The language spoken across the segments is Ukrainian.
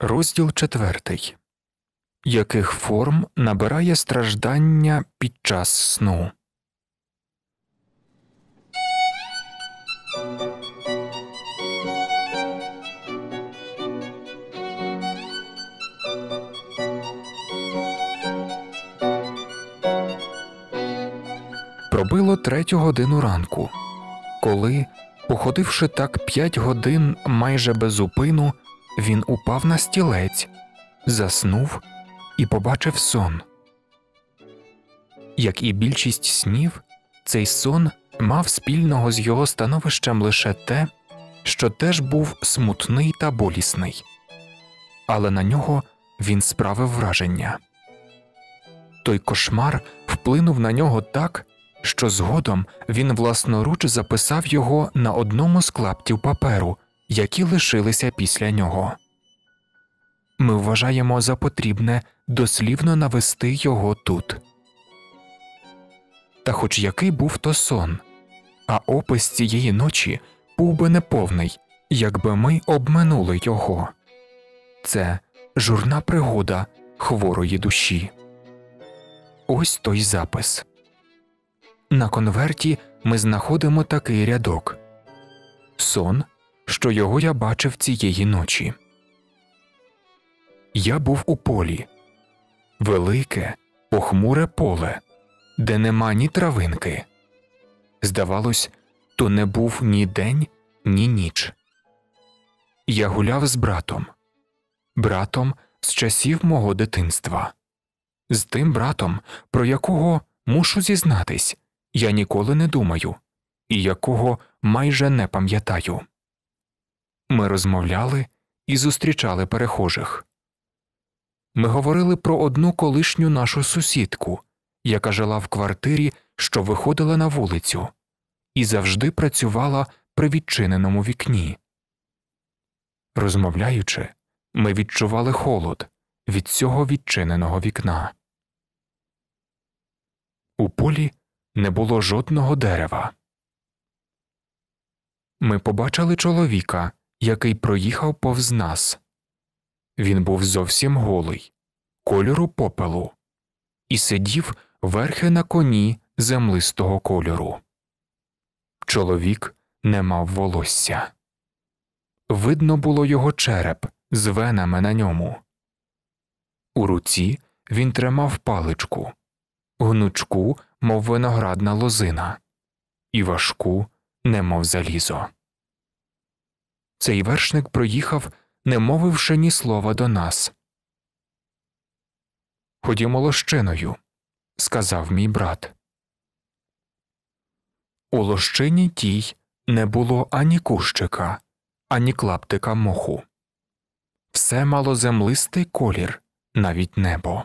Розділ четвертий Яких форм набирає страждання під час сну? Пробило третю годину ранку, коли, походивши так п'ять годин майже без упину. Він упав на стілець, заснув і побачив сон. Як і більшість снів, цей сон мав спільного з його становищем лише те, що теж був смутний та болісний, але на нього він справив враження. Той кошмар вплинув на нього так, що згодом він власноруч записав його на одному з клаптів паперу які лишилися після нього. Ми вважаємо за потрібне дослівно навести його тут. Та хоч який був то сон, а опис цієї ночі був би неповний, якби ми обминули його це журна пригода хворої душі. Ось той запис. На конверті ми знаходимо такий рядок. Сон – що його я бачив цієї ночі. Я був у полі велике, похмуре поле, де нема ні травинки. Здавалось, то не був ні день, ні ніч. Я гуляв з братом, братом з часів мого дитинства, з тим братом, про якого мушу зізнатись, я ніколи не думаю і якого майже не пам'ятаю. Ми розмовляли і зустрічали перехожих. Ми говорили про одну колишню нашу сусідку, яка жила в квартирі, що виходила на вулицю, і завжди працювала при відчиненому вікні. Розмовляючи, ми відчували холод від цього відчиненого вікна. У полі не було жодного дерева. Ми побачили чоловіка, який проїхав повз нас. Він був зовсім голий, кольору попелу, і сидів верхи на коні землистого кольору. Чоловік не мав волосся. Видно було його череп з венами на ньому. У руці він тримав паличку, гнучку, мов виноградна лозина, і важку, немов залізо. Цей вершник проїхав, не мовивши ні слова до нас. Ходімо лощиною, сказав мій брат. У лощині тій не було ані кущика, ані клаптика моху. Все мало землистий колір, навіть небо.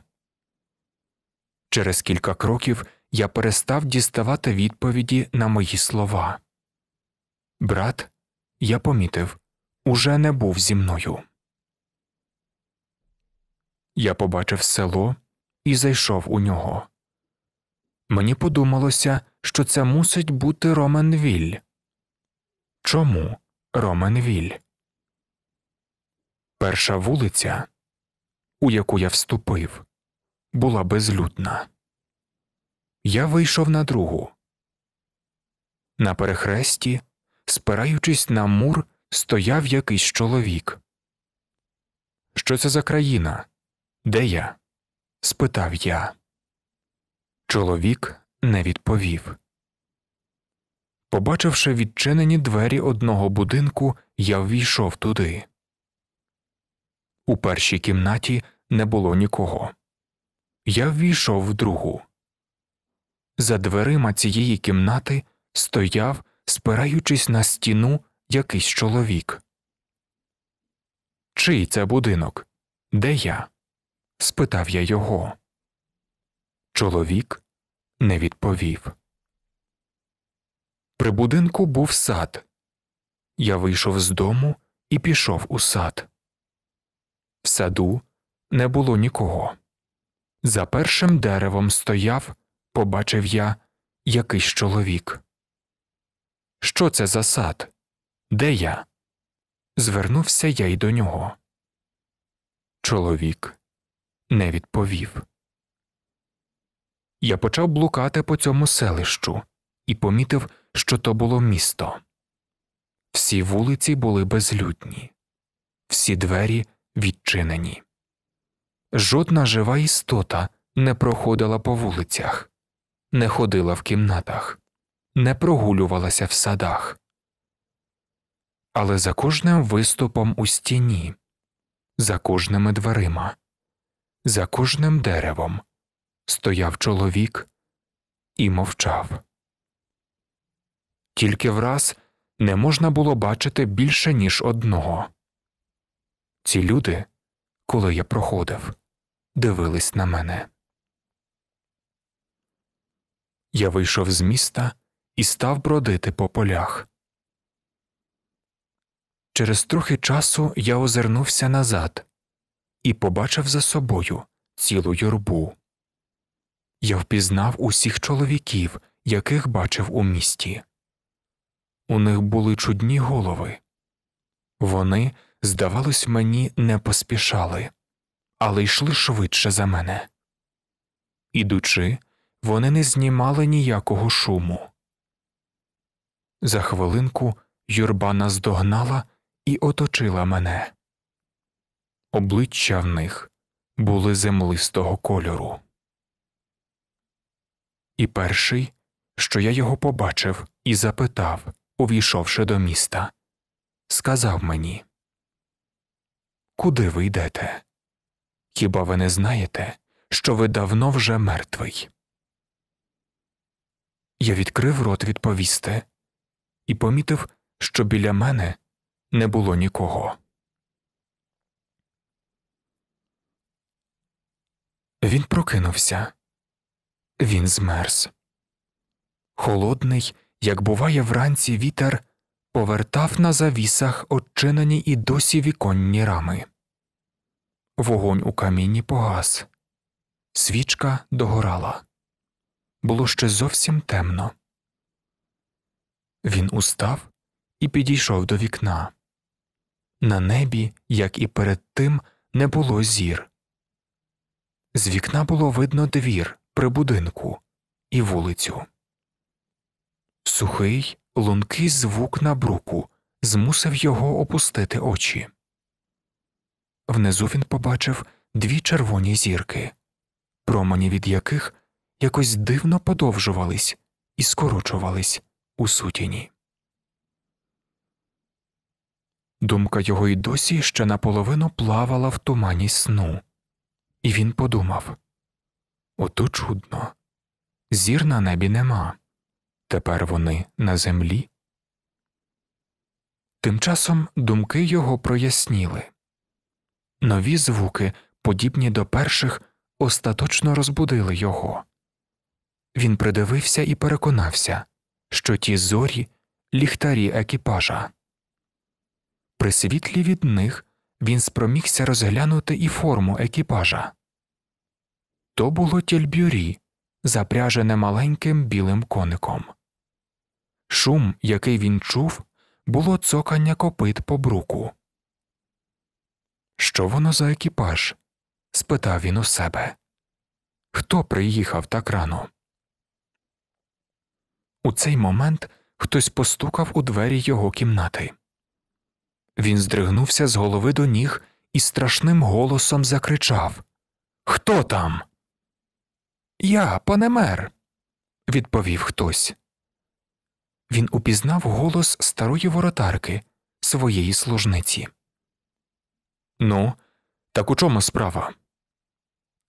Через кілька кроків я перестав діставати відповіді на мої слова. Брат, я помітив, уже не був зі мною. Я побачив село і зайшов у нього. Мені подумалося, що це мусить бути Роменвіль. Чому Роменвіль? Перша вулиця, у яку я вступив, була безлюдна. Я вийшов на другу. На перехресті, спираючись на мур, стояв якийсь чоловік. Що це за країна? Де я? спитав я. Чоловік не відповів. Побачивши відчинені двері одного будинку, я ввійшов туди. У першій кімнаті не було нікого. Я ввійшов в другу. За дверима цієї кімнати стояв, спираючись на стіну, якийсь чоловік. Чий це будинок? Де я? спитав я його. Чоловік не відповів. При будинку був сад. Я вийшов з дому і пішов у сад. В саду не було нікого. За першим деревом стояв, побачив я якийсь чоловік. Що це за сад? Де я? Звернувся я й до нього. Чоловік не відповів. Я почав блукати по цьому селищу і помітив, що то було місто. Всі вулиці були безлюдні, всі двері відчинені. Жодна жива істота не проходила по вулицях, не ходила в кімнатах, не прогулювалася в садах але за кожним виступом у стіні, за кожними дверима, за кожним деревом стояв чоловік і мовчав. Тільки враз не можна було бачити більше, ніж одного. Ці люди, коли я проходив, дивились на мене. Я вийшов з міста і став бродити по полях. Через трохи часу я озирнувся назад і побачив за собою цілу юрбу. Я впізнав усіх чоловіків, яких бачив у місті. У них були чудні голови. Вони, здавалось, мені не поспішали, але йшли швидше за мене. Ідучи, вони не знімали ніякого шуму. За хвилинку юрба наздогнала і оточила мене. Обличчя в них були землистого кольору. І перший, що я його побачив і запитав, увійшовши до міста, сказав мені Куди ви йдете? Хіба ви не знаєте, що ви давно вже мертвий? Я відкрив рот відповісти і помітив, що біля мене не було нікого. Він прокинувся, він змерз. Холодний, як буває вранці вітер, повертав на завісах очинені і досі віконні рами. Вогонь у камінні погас, свічка догорала. Було ще зовсім темно. Він устав і підійшов до вікна. На небі, як і перед тим, не було зір. З вікна було видно двір при будинку і вулицю. Сухий, лункий звук на бруку змусив його опустити очі. Внизу він побачив дві червоні зірки, промені від яких якось дивно подовжувались і скорочувались у сутіні. Думка його й досі ще наполовину плавала в тумані сну, і він подумав ото чудно, зір на небі нема, тепер вони на землі. Тим часом думки його проясніли нові звуки, подібні до перших, остаточно розбудили його. Він придивився і переконався, що ті зорі ліхтарі екіпажа. При світлі від них він спромігся розглянути і форму екіпажа. То було тільбюрі, запряжене маленьким білим коником. Шум, який він чув, було цокання копит по бруку. Що воно за екіпаж? спитав він у себе. Хто приїхав так рано? У цей момент хтось постукав у двері його кімнати. Він здригнувся з голови до ніг і страшним голосом закричав Хто там? Я, пане мер, відповів хтось. Він упізнав голос старої воротарки своєї служниці. Ну, так у чому справа?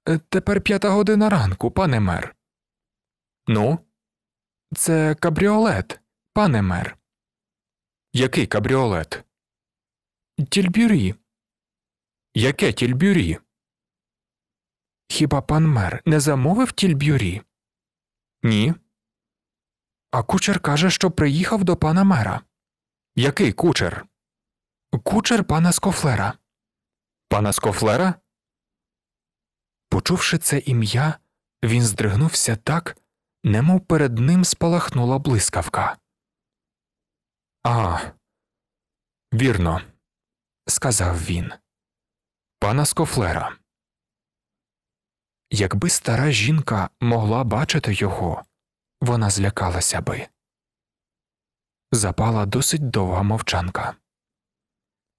«Е, тепер п'ята година ранку, пане мер. Ну, це кабріолет, пане мер. Який кабріолет? Тільбюрі. Яке тільбюрі? Хіба пан мер не замовив тільбюрі? Ні. А кучер каже, що приїхав до пана мера. Який кучер? Кучер пана Скофлера. Пана Скофлера? Почувши це ім'я, він здригнувся так, немов перед ним спалахнула блискавка. А, вірно сказав він. Пана Скофлера. Якби стара жінка могла бачити його, вона злякалася би. Запала досить довга мовчанка.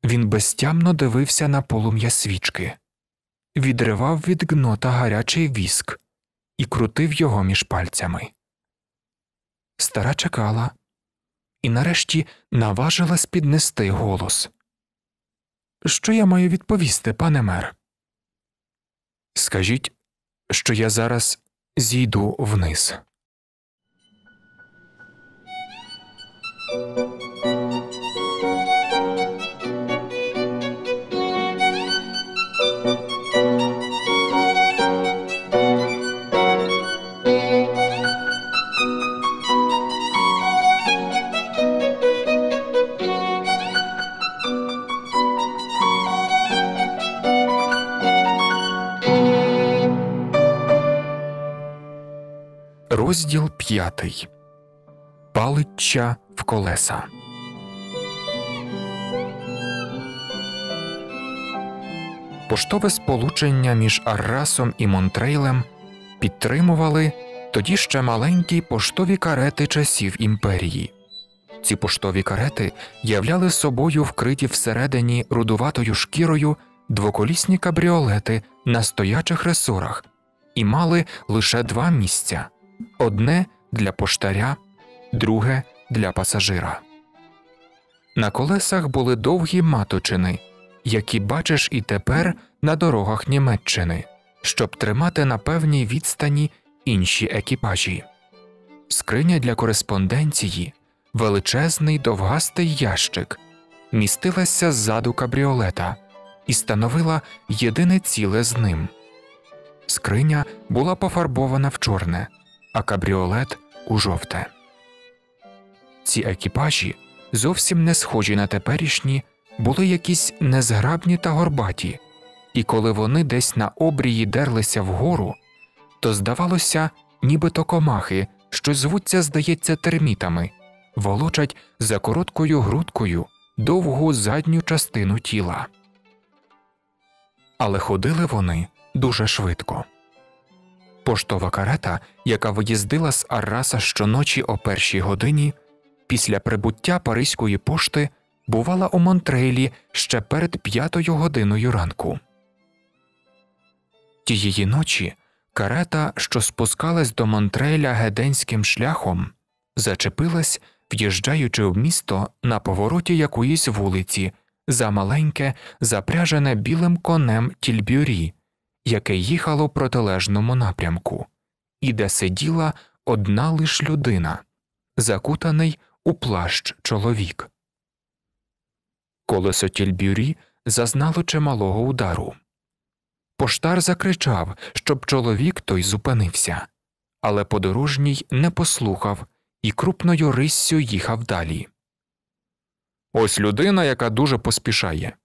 Він безтямно дивився на полум'я свічки, відривав від гнота гарячий віск і крутив його між пальцями. Стара чекала і нарешті наважилась піднести голос. Що я маю відповісти, пане мер? Скажіть, що я зараз зійду вниз. п'ятий Паличчя в колеса. Поштове сполучення між Аррасом і Монтрейлем підтримували тоді ще маленькі поштові карети часів імперії. Ці поштові карети являли собою вкриті всередині рудуватою шкірою двоколісні кабріолети на стоячих ресорах і мали лише два місця одне для поштаря, друге для пасажира. На колесах були довгі маточини, які бачиш і тепер на дорогах Німеччини, щоб тримати на певній відстані інші екіпажі. Скриня для кореспонденції, величезний довгастий ящик, містилася ззаду кабріолета і становила єдине ціле з ним. Скриня була пофарбована в чорне, а кабріолет у жовте. Ці екіпажі зовсім не схожі на теперішні, були якісь незграбні та горбаті, і коли вони десь на обрії дерлися вгору, то здавалося, нібито комахи, що звуться, здається, термітами, волочать за короткою грудкою довгу задню частину тіла. Але ходили вони дуже швидко поштова карета, яка виїздила з Арраса щоночі о першій годині, після прибуття Паризької пошти бувала у Монтрейлі ще перед п'ятою годиною ранку. Тієї ночі карета, що спускалась до Монтрейля геденським шляхом, зачепилась, в'їжджаючи в місто на повороті якоїсь вулиці за маленьке, запряжене білим конем тільбюрі, яке їхало протилежному напрямку, і де сиділа одна лиш людина, закутаний у плащ чоловік. Колесо тільбюрі зазнало чималого удару. Поштар закричав, щоб чоловік той зупинився, але подорожній не послухав і крупною риссю їхав далі. Ось людина, яка дуже поспішає,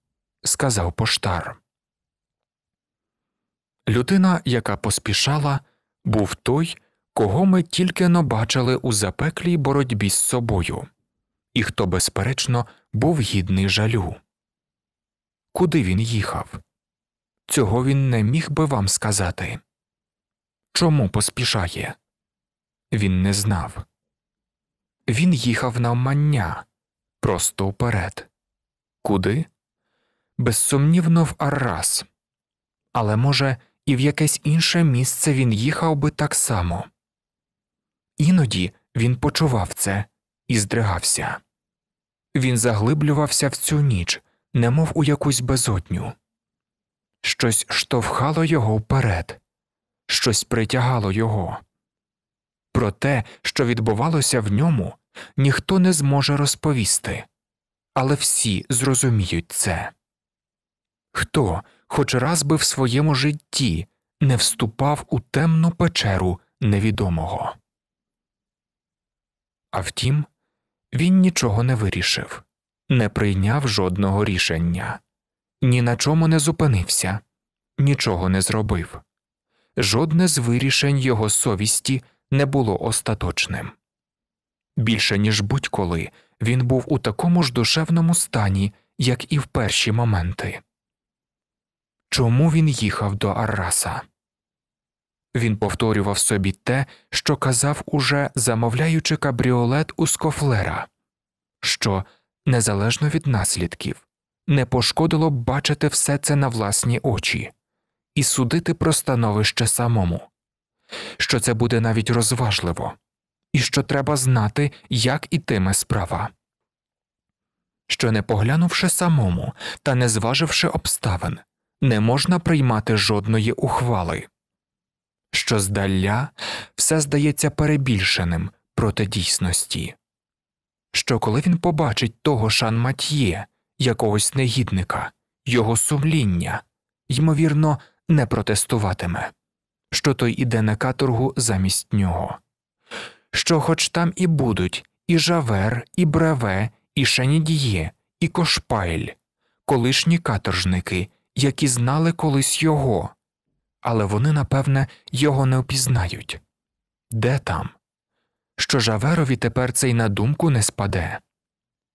сказав поштар людина, яка поспішала, був той, кого ми тільки но бачили у запеклій боротьбі з собою, і хто, безперечно, був гідний жалю. Куди він їхав? Цього він не міг би вам сказати. Чому поспішає? Він не знав. Він їхав на мання просто вперед. Куди? Безсумнівно в Аррас. Але, може, і в якесь інше місце він їхав би так само. Іноді він почував це і здригався. Він заглиблювався в цю ніч, немов у якусь безодню. Щось штовхало його вперед, щось притягало його. Про те, що відбувалося в ньому, ніхто не зможе розповісти, але всі зрозуміють це. Хто, хоч раз би в своєму житті не вступав у темну печеру невідомого. А втім, він нічого не вирішив, не прийняв жодного рішення, ні на чому не зупинився, нічого не зробив. Жодне з вирішень його совісті не було остаточним. Більше ніж будь коли він був у такому ж душевному стані, як і в перші моменти чому він їхав до Арраса. Він повторював собі те, що казав, уже замовляючи кабріолет у скофлера, що, незалежно від наслідків, не пошкодило б бачити все це на власні очі і судити про становище самому, що це буде навіть розважливо, і що треба знати, як ітиме справа. Що не поглянувши самому та не зваживши обставин, не можна приймати жодної ухвали, що здаля все здається перебільшеним проти дійсності, що коли він побачить того Шан Матьє, якогось негідника, його сумління, ймовірно, не протестуватиме, що той іде на каторгу замість нього, що, хоч там і будуть, і жавер, і бреве, і шанідіє, і кошпайль, колишні каторжники які знали колись його, але вони, напевне, його не впізнають. Де там? Що Жаверові тепер це й на думку не спаде,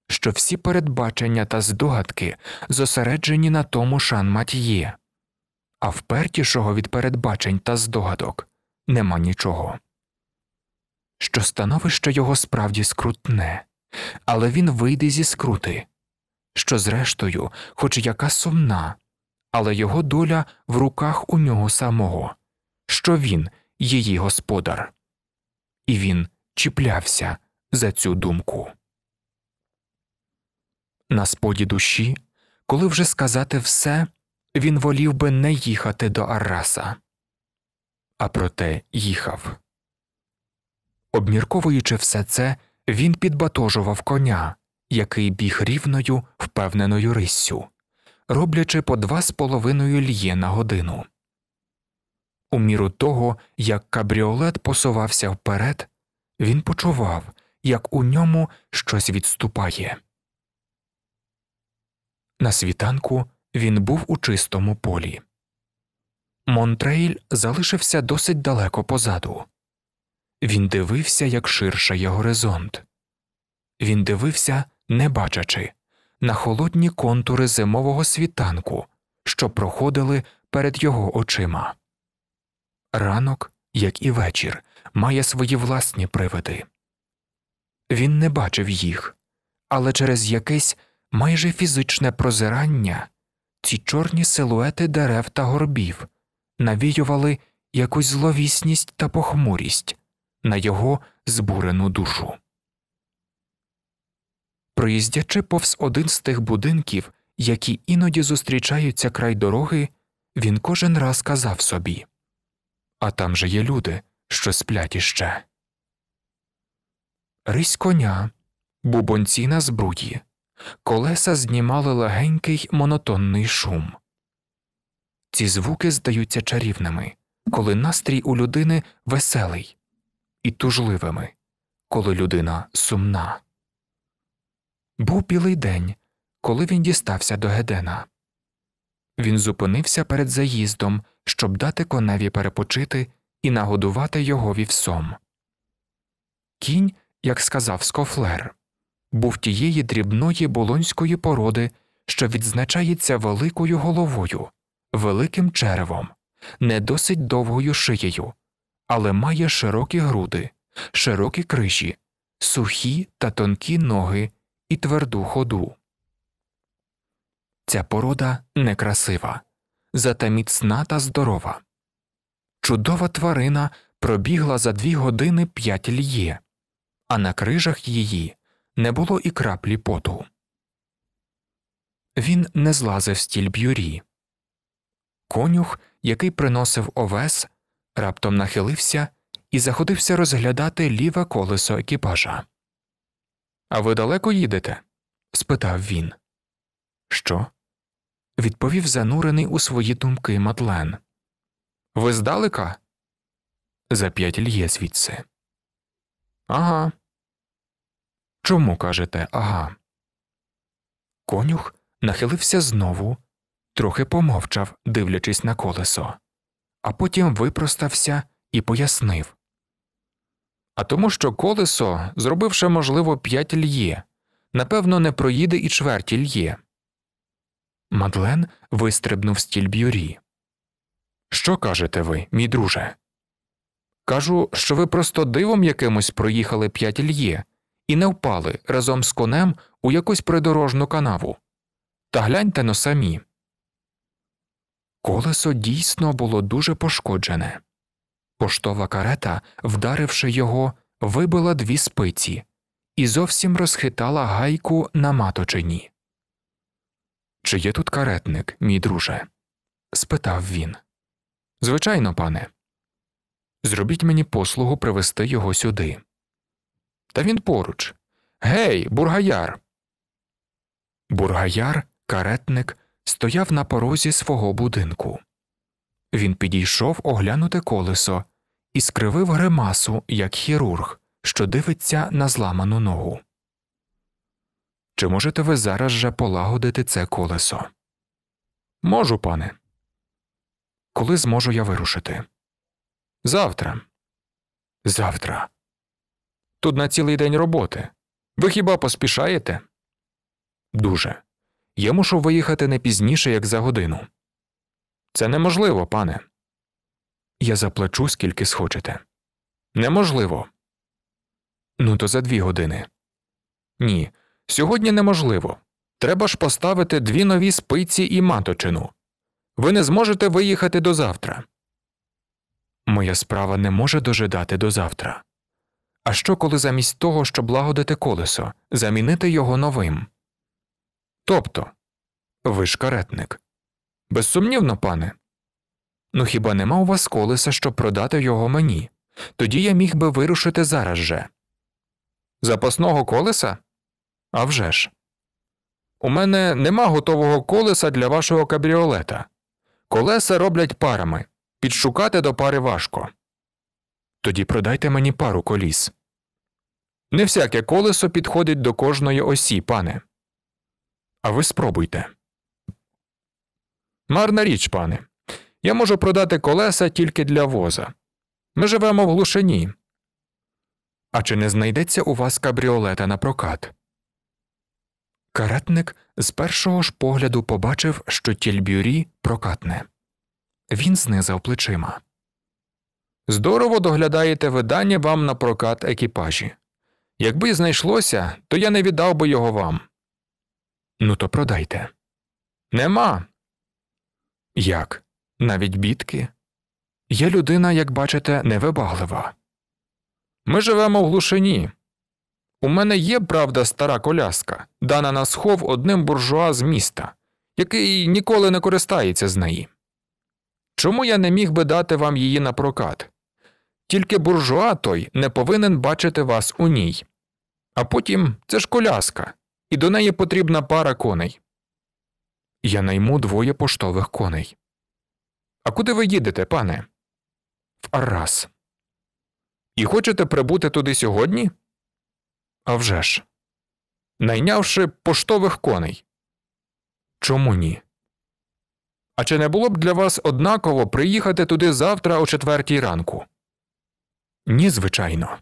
що всі передбачення та здогадки зосереджені на тому шан а впертішого від передбачень та здогадок нема нічого. Що становище його справді скрутне, але він вийде зі скрути, що, зрештою, хоч яка сумна, але його доля в руках у нього самого, що він її господар. І він чіплявся за цю думку. На споді душі, коли вже сказати все, він волів би не їхати до Арраса. А проте їхав. Обмірковуючи все це, він підбатожував коня, який біг рівною впевненою риссю роблячи по два з половиною льє на годину. У міру того, як кабріолет посувався вперед, він почував, як у ньому щось відступає. На світанку він був у чистому полі. Монтрейль залишився досить далеко позаду. Він дивився, як ширшає горизонт. Він дивився, не бачачи на холодні контури зимового світанку, що проходили перед його очима. Ранок, як і вечір, має свої власні привиди. Він не бачив їх, але через якесь майже фізичне прозирання ці чорні силуети дерев та горбів навіювали якусь зловісність та похмурість на його збурену душу. Проїздячи повз один з тих будинків, які іноді зустрічаються край дороги, він кожен раз казав собі А там же є люди, що сплять іще. Рись коня, бубонці на збруді, колеса знімали легенький монотонний шум. Ці звуки здаються чарівними, коли настрій у людини веселий і тужливими, коли людина сумна. Був білий день, коли він дістався до Гедена. Він зупинився перед заїздом, щоб дати коневі перепочити і нагодувати його вівсом. Кінь, як сказав Скофлер, був тієї дрібної болонської породи, що відзначається великою головою, великим черевом, не досить довгою шиєю, але має широкі груди, широкі крижі, сухі та тонкі ноги і тверду ходу. Ця порода некрасива, зате міцна та здорова. Чудова тварина пробігла за дві години п'ять льє, а на крижах її не було і краплі поту. Він не злазив з тіль б'юрі. Конюх, який приносив овес, раптом нахилився і заходився розглядати ліве колесо екіпажа. А ви далеко їдете? спитав він. Що? відповів занурений у свої думки Матлен. Ви здалека? За п'ять льє звідси. Ага. Чому кажете ага? Конюх нахилився знову, трохи помовчав, дивлячись на колесо, а потім випростався і пояснив а тому, що колесо, зробивши, можливо, п'ять льє, напевно, не проїде і чверті льє. Мадлен вистрибнув стіль б'юрі. Що кажете ви, мій друже? Кажу, що ви просто дивом якимось проїхали п'ять льє і не впали разом з конем у якусь придорожну канаву. Та гляньте но самі. Колесо дійсно було дуже пошкоджене. Поштова карета, вдаривши його, вибила дві спиці і зовсім розхитала гайку на маточині. Чи є тут каретник, мій друже? спитав він. Звичайно, пане. Зробіть мені послугу привезти його сюди. Та він поруч. Гей, бургаяр. Бургаяр, каретник, стояв на порозі свого будинку. Він підійшов оглянути колесо і скривив гримасу, як хірург, що дивиться на зламану ногу. Чи можете ви зараз же полагодити це колесо? Можу, пане. Коли зможу я вирушити? Завтра. Завтра. Тут на цілий день роботи. Ви хіба поспішаєте? Дуже. Я мушу виїхати не пізніше, як за годину. Це неможливо, пане. Я заплачу, скільки схочете. Неможливо. Ну, то за дві години. Ні. Сьогодні неможливо. Треба ж поставити дві нові спиці і маточину. Ви не зможете виїхати до завтра. Моя справа не може дожидати до завтра. А що, коли замість того, щоб лагодити колесо, замінити його новим? Тобто ви ж каретник. Безсумнівно, пане. Ну хіба нема у вас колеса, щоб продати його мені? Тоді я міг би вирушити зараз же. Запасного колеса? «А вже ж!» У мене нема готового колеса для вашого кабріолета. Колеса роблять парами. Підшукати до пари важко. Тоді продайте мені пару коліс. Не всяке колесо підходить до кожної осі, пане. А ви спробуйте. Марна річ, пане. Я можу продати колеса тільки для воза. Ми живемо в глушині. А чи не знайдеться у вас кабріолета на прокат? Каретник з першого ж погляду побачив, що тільбюрі прокатне. Він знизав плечима. Здорово доглядаєте видання вам на прокат екіпажі. Якби знайшлося, то я не віддав би його вам. Ну, то продайте. Нема. Як? Навіть бідки? Я людина, як бачите, невибаглива. Ми живемо в глушині. У мене є, правда, стара коляска, дана на схов одним буржуа з міста, який ніколи не користається з неї. Чому я не міг би дати вам її на прокат? Тільки буржуа той не повинен бачити вас у ній. А потім це ж коляска, і до неї потрібна пара коней я найму двоє поштових коней. А куди ви їдете, пане? В Арас. І хочете прибути туди сьогодні? А вже ж. Найнявши поштових коней. Чому ні? А чи не було б для вас однаково приїхати туди завтра о четвертій ранку? Ні, звичайно.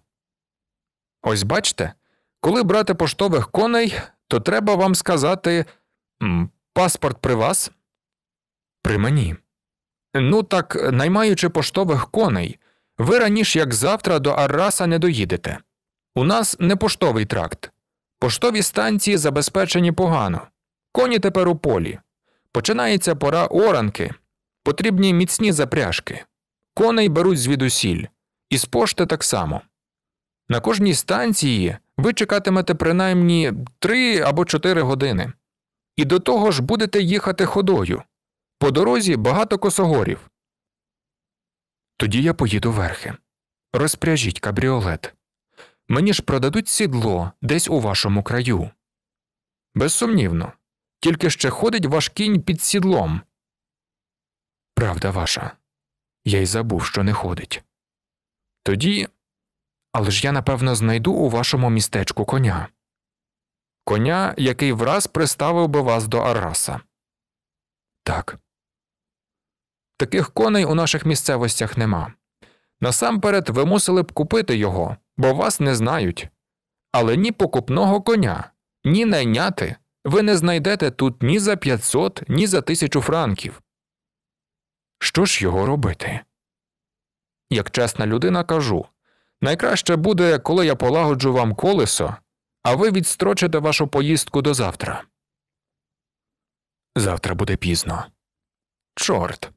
Ось бачте, коли брати поштових коней, то треба вам сказати Паспорт при вас? При мені. Ну, так, наймаючи поштових коней, ви раніше, як завтра, до Арраса не доїдете. У нас не поштовий тракт. Поштові станції забезпечені погано. Коні тепер у полі. Починається пора оранки, потрібні міцні запряжки. Коней беруть звідусіль, і з пошти так само. На кожній станції ви чекатимете принаймні три або чотири години і до того ж будете їхати ходою. По дорозі багато косогорів. Тоді я поїду верхи. Розпряжіть кабріолет. Мені ж продадуть сідло десь у вашому краю. Безсумнівно, тільки ще ходить ваш кінь під сідлом. Правда ваша. Я й забув, що не ходить. Тоді. Але ж я напевно знайду у вашому містечку коня коня, який враз приставив би вас до Араса. Так. Таких коней у наших місцевостях нема. Насамперед, ви мусили б купити його, бо вас не знають. Але ні покупного коня, ні найняти ви не знайдете тут ні за 500, ні за тисячу франків. Що ж його робити? Як чесна людина, кажу найкраще буде, коли я полагоджу вам колесо а ви відстрочите вашу поїздку до завтра. Завтра буде пізно. Чорт.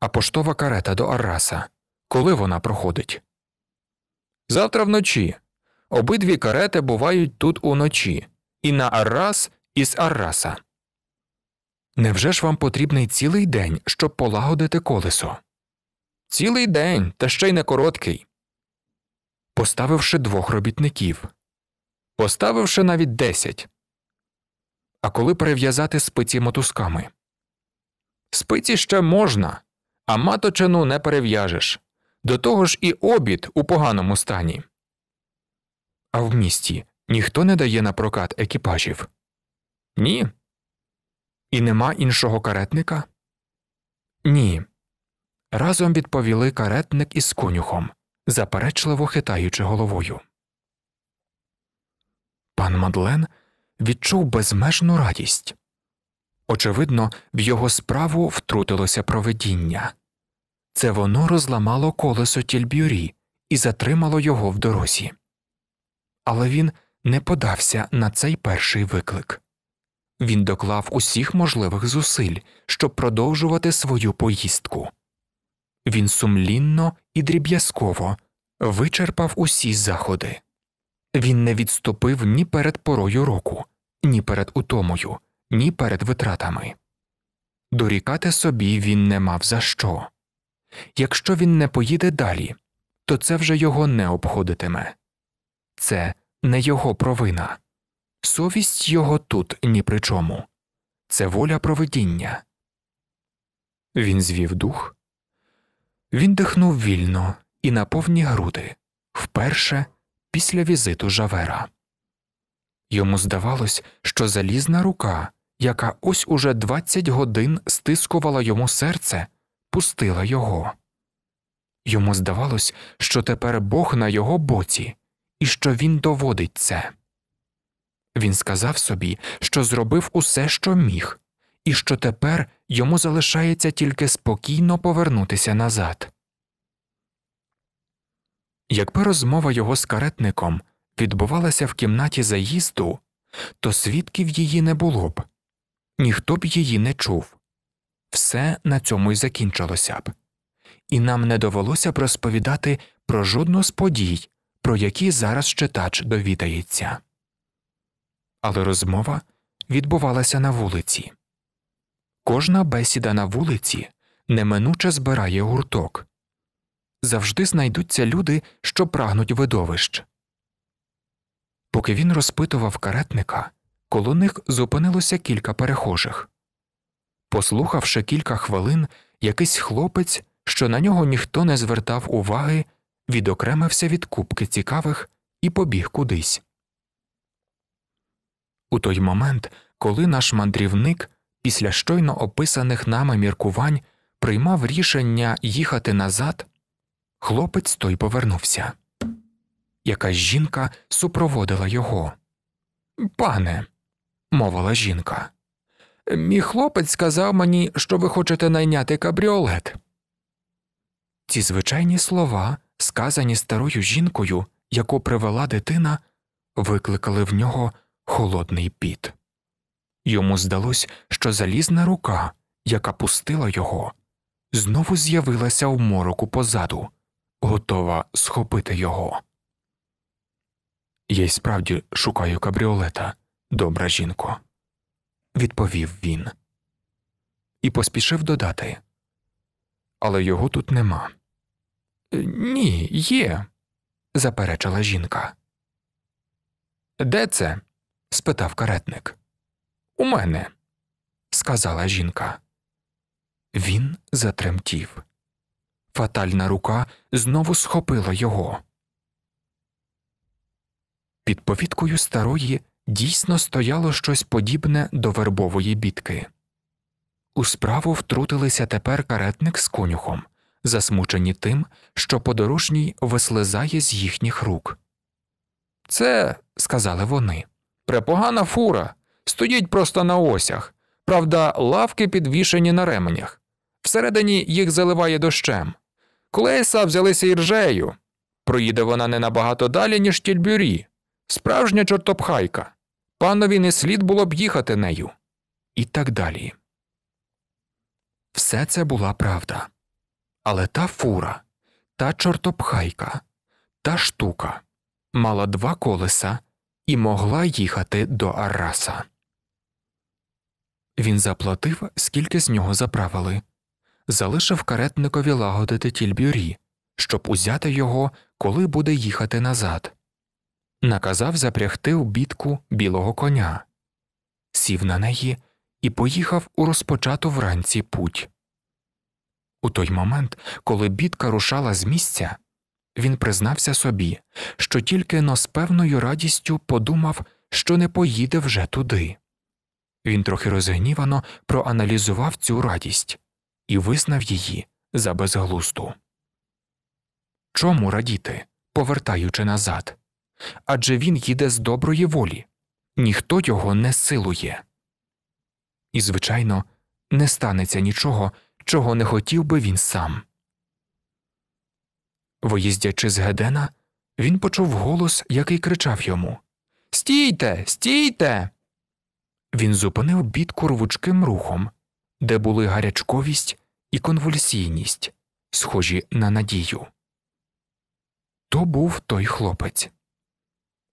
А поштова карета до Араса. Коли вона проходить? Завтра вночі. Обидві карети бувають тут уночі. І на Аррас, і з Арраса. Невже ж вам потрібний цілий день, щоб полагодити колесо? Цілий день, та ще й не короткий. Поставивши двох робітників, поставивши навіть десять. А коли перев'язати спиці мотузками? Спиці ще можна, а маточину не перев'яжеш. До того ж і обід у поганому стані. А в місті ніхто не дає на прокат екіпажів? Ні. І нема іншого каретника? Ні. Разом відповіли каретник із конюхом, заперечливо хитаючи головою пан Мадлен відчув безмежну радість. Очевидно, в його справу втрутилося проведіння. Це воно розламало колесо тільбюрі і затримало його в дорозі. Але він не подався на цей перший виклик він доклав усіх можливих зусиль, щоб продовжувати свою поїздку. Він сумлінно і дріб'язково вичерпав усі заходи. Він не відступив ні перед порою року, ні перед утомою, ні перед витратами. Дорікати собі він не мав за що. Якщо він не поїде далі, то це вже його не обходитиме це не його провина, совість його тут ні при чому це воля провидіння. Він звів дух, він дихнув вільно і на повні груди вперше після візиту Жавера. Йому здавалось, що залізна рука, яка ось уже 20 годин стискувала йому серце, пустила його. Йому здавалось, що тепер Бог на його боці і що він доводить це. Він сказав собі, що зробив усе, що міг, і що тепер йому залишається тільки спокійно повернутися назад. Якби розмова його з каретником відбувалася в кімнаті заїзду, то свідків її не було б, ніхто б її не чув. Все на цьому й закінчилося б, і нам не довелося б розповідати про жодну з подій, про які зараз читач довідається. Але розмова відбувалася на вулиці. Кожна бесіда на вулиці неминуче збирає гурток завжди знайдуться люди, що прагнуть видовищ. Поки він розпитував каретника, коло них зупинилося кілька перехожих. Послухавши кілька хвилин, якийсь хлопець, що на нього ніхто не звертав уваги, відокремився від кубки цікавих і побіг кудись. У той момент, коли наш мандрівник після щойно описаних нами міркувань приймав рішення їхати назад, Хлопець той повернувся. Якась жінка супроводила його. Пане, мовила жінка, мій хлопець сказав мені, що ви хочете найняти кабріолет. Ці звичайні слова, сказані старою жінкою, яку привела дитина, викликали в нього холодний піт. Йому здалось, що залізна рука, яка пустила його, знову з'явилася в мороку позаду готова схопити його. Я й справді шукаю кабріолета, добра жінко, відповів він і поспішив додати. Але його тут нема. «Е, ні, є, заперечила жінка. Де це? спитав каретник. У мене, сказала жінка. Він затремтів. Фатальна рука знову схопила його. Під повідкою старої дійсно стояло щось подібне до вербової бітки. У справу втрутилися тепер каретник з конюхом, засмучені тим, що подорожній вислизає з їхніх рук. Це, сказали вони, препогана фура. Стоїть просто на осях, правда, лавки підвішені на ременях. Всередині їх заливає дощем. Клейса взялися іржею. Проїде вона не набагато далі, ніж тільбюрі, справжня чортопхайка. Панові не слід було б їхати нею. І так далі. Все це була правда. Але та фура, та чортопхайка, та штука мала два колеса і могла їхати до Араса. Він заплатив, скільки з нього заправили залишив каретникові лагодити тільбюрі, щоб узяти його, коли буде їхати назад. Наказав запрягти в бітку білого коня, сів на неї і поїхав у розпочату вранці путь. У той момент, коли бітка рушала з місця, він признався собі, що тільки но з певною радістю подумав, що не поїде вже туди. Він трохи розгнівано проаналізував цю радість і визнав її за безглузду. Чому радіти, повертаючи назад? Адже він їде з доброї волі, ніхто його не силує. І, звичайно, не станеться нічого, чого не хотів би він сам. Виїздячи з Гедена, він почув голос, який кричав йому Стійте, стійте. Він зупинив бід курвучким рухом де були гарячковість і конвульсійність, схожі на надію. То був той хлопець.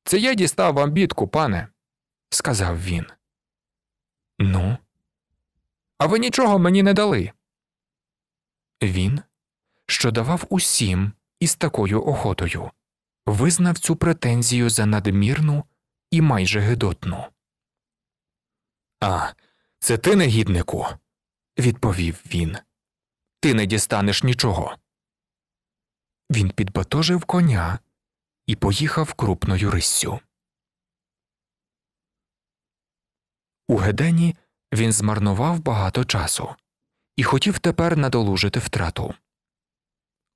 Це я дістав вам бітку, пане, сказав він. Ну, а ви нічого мені не дали. Він, що давав усім із такою охотою, визнав цю претензію за надмірну і майже гидотну. А, це ти, негіднику відповів він. Ти не дістанеш нічого. Він підбатожив коня і поїхав крупною риссю. У Гедені він змарнував багато часу і хотів тепер надолужити втрату.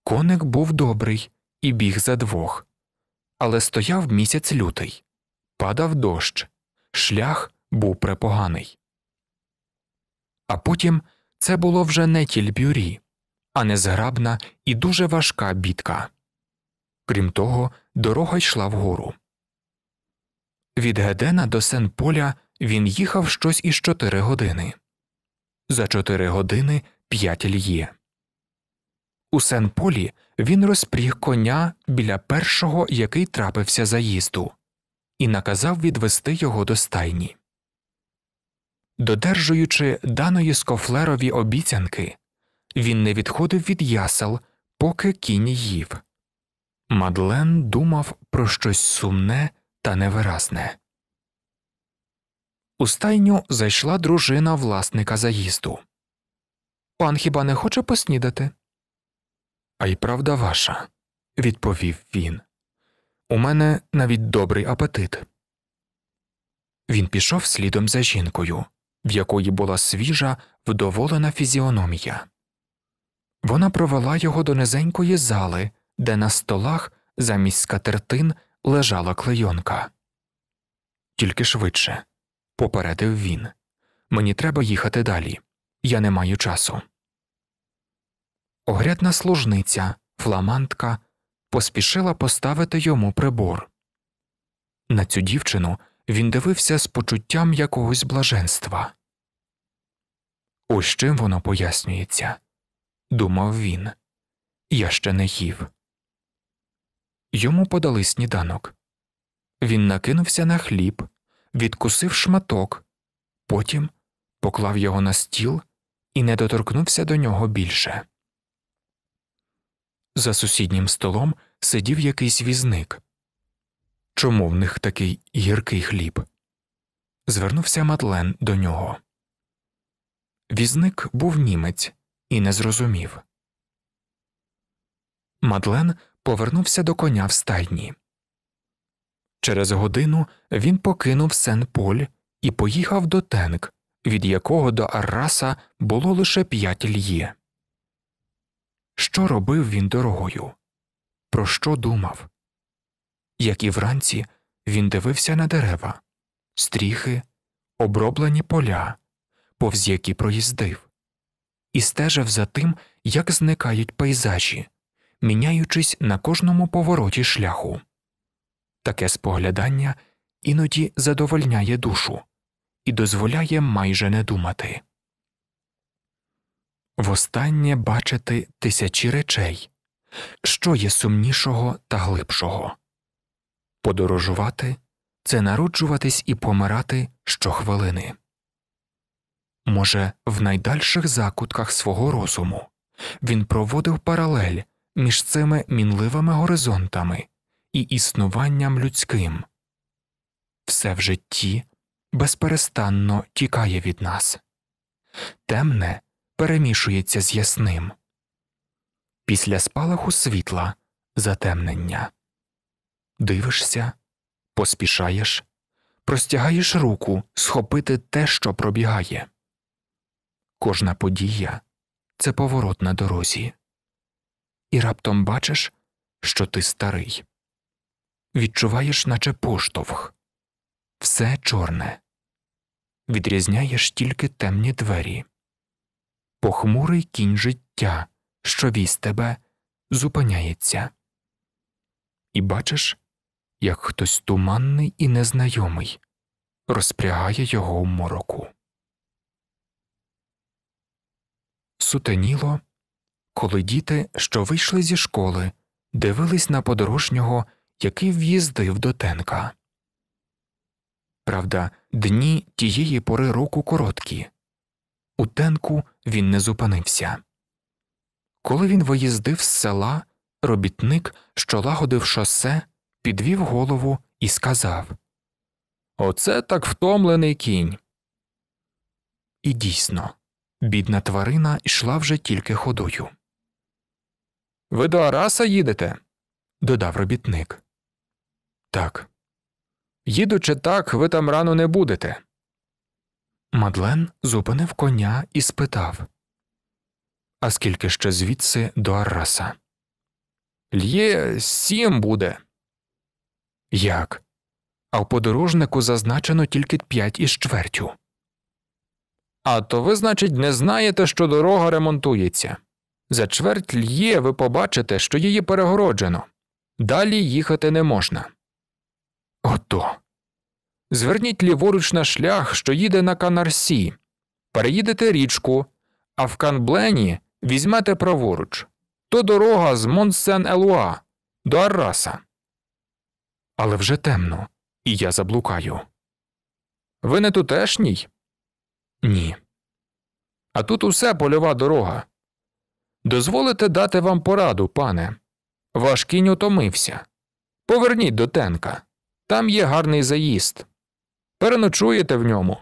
Коник був добрий і біг за двох, але стояв місяць лютий, падав дощ, шлях був препоганий. А потім це було вже не тільбюрі, а незграбна і дуже важка бітка. Крім того, дорога йшла вгору. Від Гедена до Сен Поля він їхав щось із чотири години. За чотири години п'ять льє. У Сен Полі він розпріг коня біля першого, який трапився заїзду, і наказав відвести його до стайні додержуючи даної скофлерові обіцянки, він не відходив від ясел, поки кінь їв. Мадлен думав про щось сумне та невиразне. У стайню зайшла дружина власника заїзду. Пан хіба не хоче поснідати? А й правда ваша, відповів він. У мене навіть добрий апетит. Він пішов слідом за жінкою в якої була свіжа, вдоволена фізіономія. Вона провела його до низенької зали, де на столах замість скатертин лежала клейонка. Тільки швидше, попередив він. Мені треба їхати далі. Я не маю часу. Огрядна служниця, фламантка, поспішила поставити йому прибор. На цю дівчину він дивився з почуттям якогось блаженства. Ось чим воно пояснюється, думав він. Я ще не їв. Йому подали сніданок. Він накинувся на хліб, відкусив шматок, потім поклав його на стіл і не доторкнувся до нього більше. За сусіднім столом сидів якийсь візник чому в них такий гіркий хліб. Звернувся Матлен до нього. Візник був німець і не зрозумів. Мадлен повернувся до коня в стайні. Через годину він покинув Сен Поль і поїхав до тенг, від якого до Арраса було лише п'ять льє. Що робив він дорогою? Про що думав? як і вранці, він дивився на дерева, стріхи, оброблені поля, повз які проїздив, і стежив за тим, як зникають пейзажі, міняючись на кожному повороті шляху. Таке споглядання іноді задовольняє душу і дозволяє майже не думати. Востаннє бачити тисячі речей, що є сумнішого та глибшого. Подорожувати це народжуватись і помирати щохвилини. Може, в найдальших закутках свого розуму він проводив паралель між цими мінливими горизонтами і існуванням людським все в житті безперестанно тікає від нас, темне перемішується з ясним. Після спалаху світла затемнення дивишся, поспішаєш, простягаєш руку схопити те, що пробігає. Кожна подія це поворот на дорозі, і раптом бачиш, що ти старий. Відчуваєш, наче поштовх, все чорне, відрізняєш тільки темні двері, похмурий кінь життя, що віз тебе, зупиняється, і бачиш як хтось туманний і незнайомий, розпрягає його в мороку. Сутеніло, коли діти, що вийшли зі школи, дивились на подорожнього, який в'їздив до тенка. Правда, дні тієї пори року короткі. У тенку він не зупинився. Коли він виїздив з села, робітник, що лагодив шосе, підвів голову і сказав Оце так втомлений кінь. І дійсно, бідна тварина йшла вже тільки ходою. Ви до Араса їдете? додав робітник. Так. Їдучи так, ви там рано не будете. Мадлен зупинив коня і спитав А скільки ще звідси до Араса? Л'є сім буде. Як? А в подорожнику зазначено тільки п'ять із чвертю. А то ви, значить, не знаєте, що дорога ремонтується. За чверть льє ви побачите, що її перегороджено. Далі їхати не можна. Ото. Зверніть ліворуч на шлях, що їде на Канарсі, переїдете річку, а в Канблені візьмете праворуч. То дорога з Монсен Елуа до Арраса але вже темно, і я заблукаю. Ви не тутешній? Ні. А тут усе польова дорога. Дозволите дати вам пораду, пане. Ваш кінь утомився. Поверніть до тенка. Там є гарний заїзд. Переночуєте в ньому,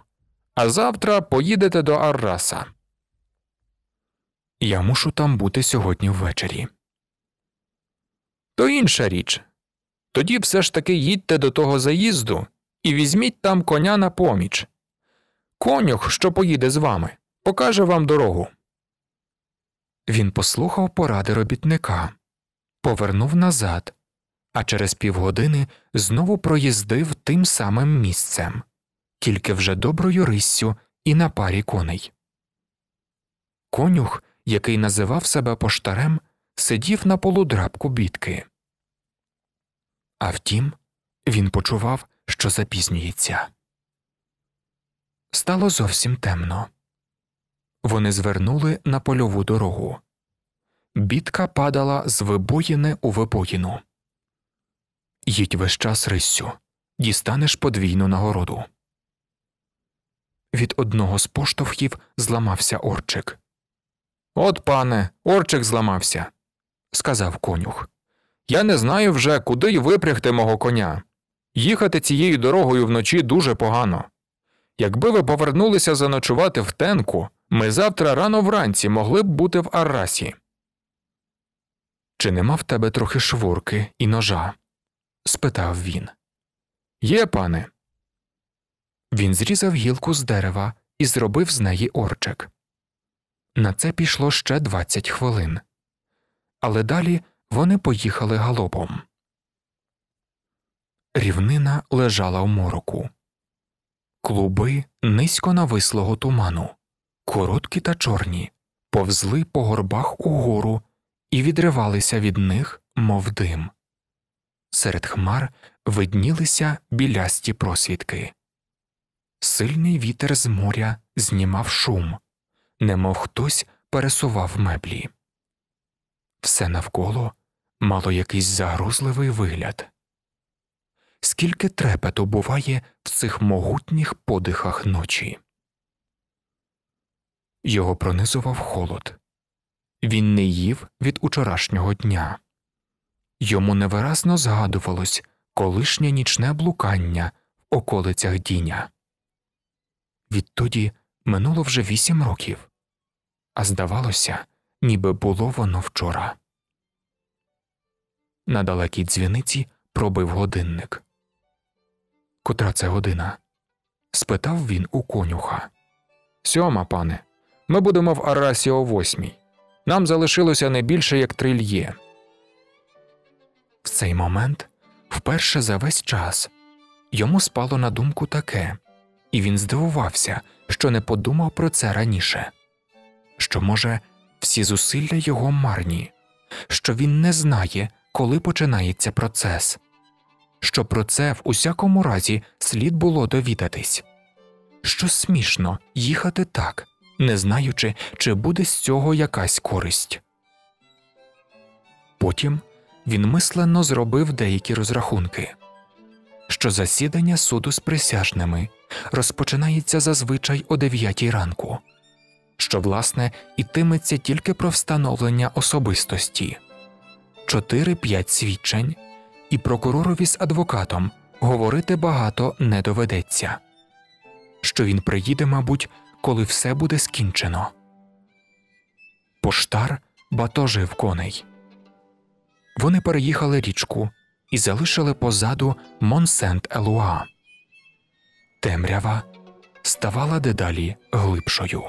а завтра поїдете до Арраса. Я мушу там бути сьогодні ввечері. То інша річ, тоді все ж таки їдьте до того заїзду і візьміть там коня на поміч. Конюх, що поїде з вами, покаже вам дорогу. Він послухав поради робітника, повернув назад, а через півгодини знову проїздив тим самим місцем, тільки вже доброю риссю і на парі коней. Конюх, який називав себе поштарем, сидів на полудрабку бітки. А втім, він почував, що запізнюється. Стало зовсім темно. Вони звернули на польову дорогу. Бітка падала з вибоїни у вибоїну. Їдь весь час риссю, дістанеш подвійну нагороду. Від одного з поштовхів зламався орчик. От, пане, орчик зламався, сказав конюх. Я не знаю вже, куди й випрягти мого коня. Їхати цією дорогою вночі дуже погано. Якби ви повернулися заночувати в тенку, ми завтра рано вранці могли б бути в аррасі. Чи нема в тебе трохи швурки і ножа? спитав він. Є, пане. Він зрізав гілку з дерева і зробив з неї орчик. На це пішло ще двадцять хвилин. Але далі вони поїхали галопом. Рівнина лежала в мороку, клуби низько навислого туману, короткі та чорні, повзли по горбах угору і відривалися від них, мов дим. Серед хмар виднілися білясті просвідки. Сильний вітер з моря знімав шум, немов хтось пересував меблі все навколо мало якийсь загрозливий вигляд. Скільки трепету буває в цих могутніх подихах ночі? Його пронизував холод. Він не їв від учорашнього дня. Йому невиразно згадувалось колишнє нічне блукання в околицях Діня. Відтоді минуло вже вісім років, а здавалося, ніби було воно вчора. На далекій дзвіниці пробив годинник. Котра це година? спитав він у конюха. Сьома, пане, ми будемо в Арасі о восьмій. Нам залишилося не більше як трильє. В цей момент, вперше за весь час, йому спало на думку таке, і він здивувався, що не подумав про це раніше. Що, може, всі зусилля його марні, що він не знає, коли починається процес, що про це в усякому разі слід було довідатись, що смішно їхати так, не знаючи, чи буде з цього якась користь. Потім він мисленно зробив деякі розрахунки. Що засідання суду з присяжними розпочинається зазвичай о дев'ятій ранку що власне ітиметься тільки про встановлення особистості чотири п'ять свідчень, і прокуророві з адвокатом говорити багато не доведеться, що він приїде, мабуть, коли все буде скінчено. Поштар батожив коней. Вони переїхали річку і залишили позаду Монсент Елуа. Темрява ставала дедалі глибшою.